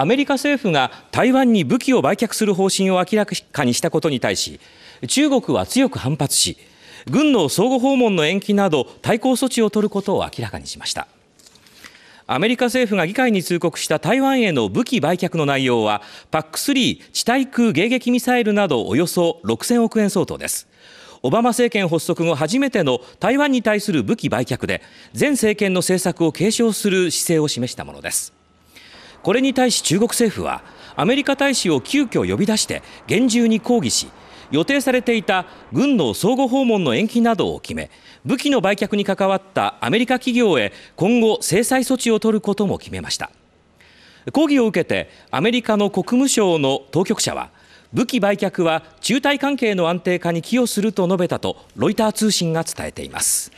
アメリカ政府が台湾に武器を売却する方針を明らかにしたことに対し中国は強く反発し軍の相互訪問の延期など対抗措置を取ることを明らかにしましたアメリカ政府が議会に通告した台湾への武器売却の内容は PAC3 地対空迎撃ミサイルなどおよそ6000億円相当ですオバマ政権発足後初めての台湾に対する武器売却で前政権の政策を継承する姿勢を示したものですこれに対し中国政府はアメリカ大使を急遽呼び出して厳重に抗議し予定されていた軍の相互訪問の延期などを決め武器の売却に関わったアメリカ企業へ今後制裁措置を取ることも決めました抗議を受けてアメリカの国務省の当局者は武器売却は中台関係の安定化に寄与すると述べたとロイター通信が伝えています